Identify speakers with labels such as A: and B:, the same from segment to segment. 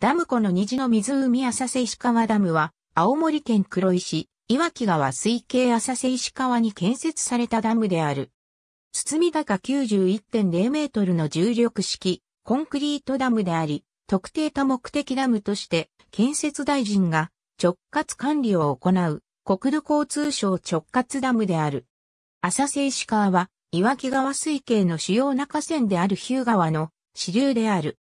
A: ダム湖の虹の湖浅瀬石川ダムは、青森県黒石、岩木川水系浅瀬石川に建設されたダムである。堤高91.0メートルの重力式、コンクリートダムであり、特定多目的ダムとして、建設大臣が直轄管理を行う、国土交通省直轄ダムである。浅瀬石川は、岩木川水系の主要中線である日向川の支流である。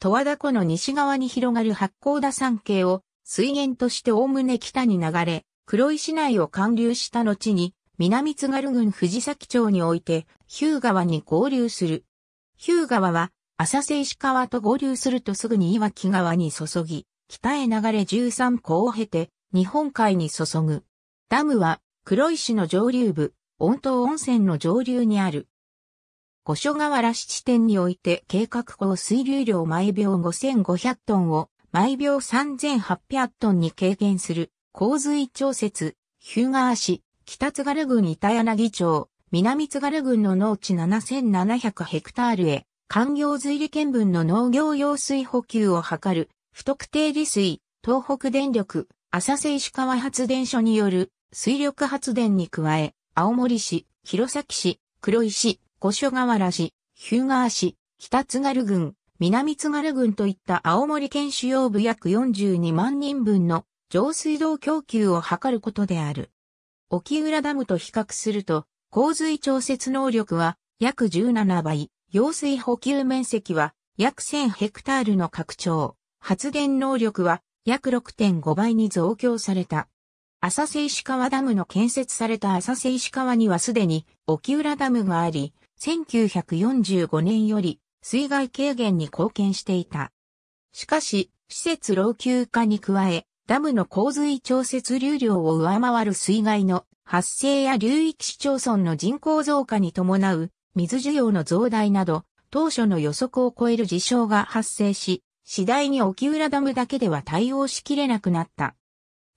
A: 十和田湖の西側に広がる八甲田山系を水源としておおむね北に流れ、黒井市内を貫流した後に、南津軽郡藤崎町において、ヒュー川に合流する。ヒュー川は、浅瀬石川と合流するとすぐに岩木川に注ぎ、北へ流れ13港を経て、日本海に注ぐ。ダムは、黒井市の上流部、温東温泉の上流にある。五所川原七点において計画後水流量毎秒5500トンを毎秒3800トンに軽減する洪水調節、ヒューガー市、北津軽郡板柳町、南津軽郡の農地7700ヘクタールへ、環境水利県分の農業用水補給を図る、不特定利水、東北電力、浅瀬石川発電所による水力発電に加え、青森市、弘前市、黒石、五所川原市、日向市、北津軽郡、南津軽郡といった青森県主要部約42万人分の上水道供給を図ることである。沖浦ダムと比較すると、洪水調節能力は約17倍、用水補給面積は約1000ヘクタールの拡張、発電能力は約6.5倍に増強された。浅瀬石川ダムの建設された浅瀬石川にはすでに沖浦ダムがあり、1945年より水害軽減に貢献していた。しかし、施設老朽化に加え、ダムの洪水調節流量を上回る水害の発生や流域市町村の人口増加に伴う水需要の増大など、当初の予測を超える事象が発生し、次第に沖浦ダムだけでは対応しきれなくなった。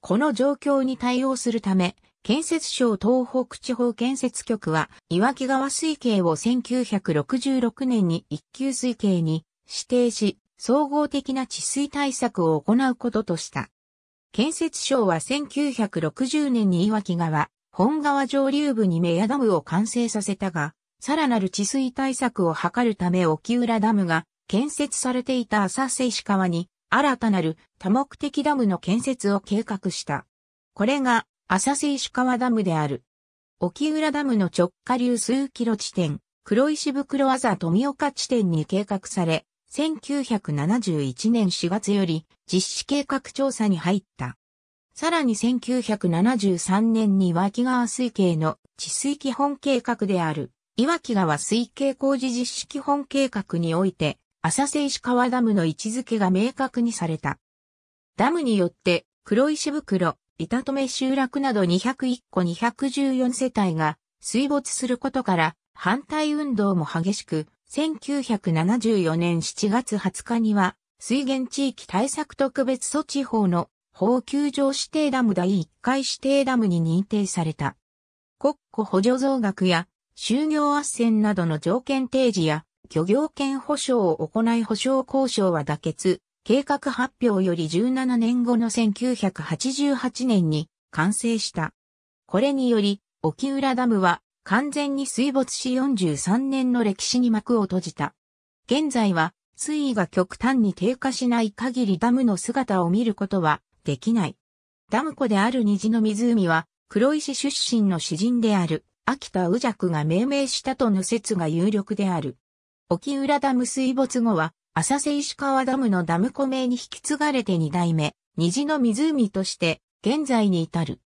A: この状況に対応するため、建設省東北地方建設局は、岩木川水系を1966年に一級水系に指定し、総合的な治水対策を行うこととした。建設省は1960年に岩木川、本川上流部にメヤダムを完成させたが、さらなる治水対策を図るため沖浦ダムが建設されていた浅瀬石川に新たなる多目的ダムの建設を計画した。これが浅瀬石川ダムである。沖浦ダムの直下流数キロ地点、黒石袋技富岡地点に計画され、1971年4月より実施計画調査に入った。さらに1973年に木川水系の治水基本計画である、岩木川水系工事実施基本計画において、浅瀬石川ダムの位置づけが明確にされた。ダムによって黒石袋、板留集落など201個214世帯が水没することから反対運動も激しく、1974年7月20日には水源地域対策特別措置法の法球場指定ダム第1回指定ダムに認定された。国庫補助増額や就業斡旋などの条件提示や漁業権保障を行い保障交渉は妥結、計画発表より17年後の1988年に完成した。これにより、沖浦ダムは完全に水没し43年の歴史に幕を閉じた。現在は水位が極端に低下しない限りダムの姿を見ることはできない。ダム湖である虹の湖は黒石出身の詩人である秋田宇尺が命名したとの説が有力である。沖浦ダム水没後は浅瀬石川ダムのダム湖名に引き継がれて二代目、虹の湖として、現在に至る。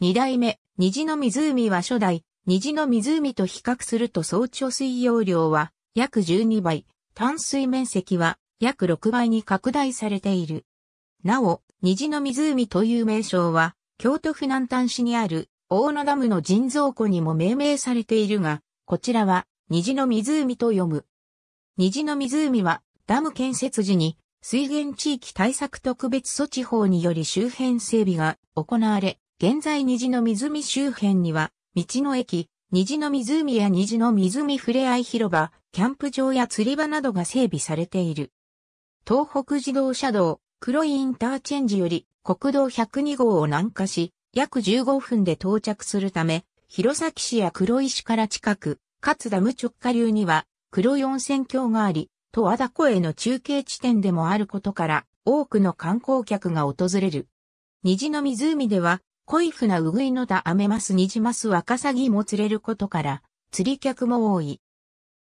A: 二代目、虹の湖は初代、虹の湖と比較すると総貯水容量は約12倍、淡水面積は約6倍に拡大されている。なお、虹の湖という名称は、京都府南丹市にある大野ダムの人造湖にも命名されているが、こちらは虹の湖と読む。虹の湖はダム建設時に水源地域対策特別措置法により周辺整備が行われ、現在虹の湖周辺には、道の駅、虹の湖や虹の湖ふれあい広場、キャンプ場や釣り場などが整備されている。東北自動車道、黒いインターチェンジより国道102号を南下し、約15分で到着するため、弘前市や黒石から近く、かつダム直下流には黒四線橋があり、十和田湖への中継地点でもあることから、多くの観光客が訪れる。虹の湖では、濃い船うぐいのだアメマスニジマスワカサギも釣れることから、釣り客も多い。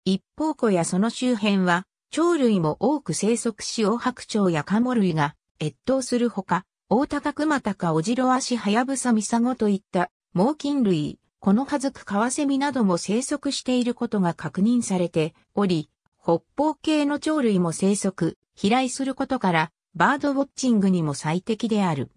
A: 一方湖やその周辺は、鳥類も多く生息しオオハクチョウやカモ類が越冬するほか、オオタカクマタカオジロアシハヤブサミサゴといった猛禽類、このはずくカワセミなども生息していることが確認されており、北方系の鳥類も生息、飛来することから、バードウォッチングにも最適である。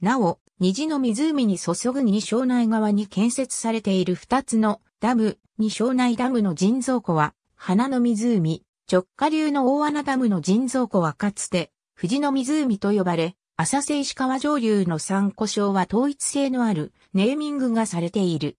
A: なお、虹の湖に注ぐ二庄内側に建設されている二つのダム、二庄内ダムの人造湖は、花の湖、直下流の大穴ダムの人造湖はかつて、富士の湖と呼ばれ、浅瀬石川上流の三湖礁は統一性のあるネーミングがされている。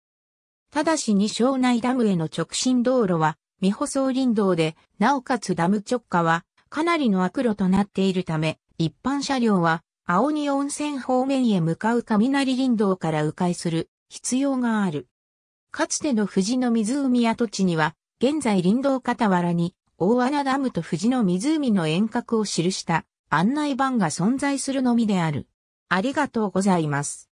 A: ただし二庄内ダムへの直進道路は、未舗装林道で、なおかつダム直下は、かなりの悪路となっているため、一般車両は、青鬼温泉方面へ向かう雷林道から迂回する必要がある。かつての富士の湖跡地には、現在林道傍らに、大穴ダムと富士の湖の遠隔を記した案内板が存在するのみである。ありがとうございます。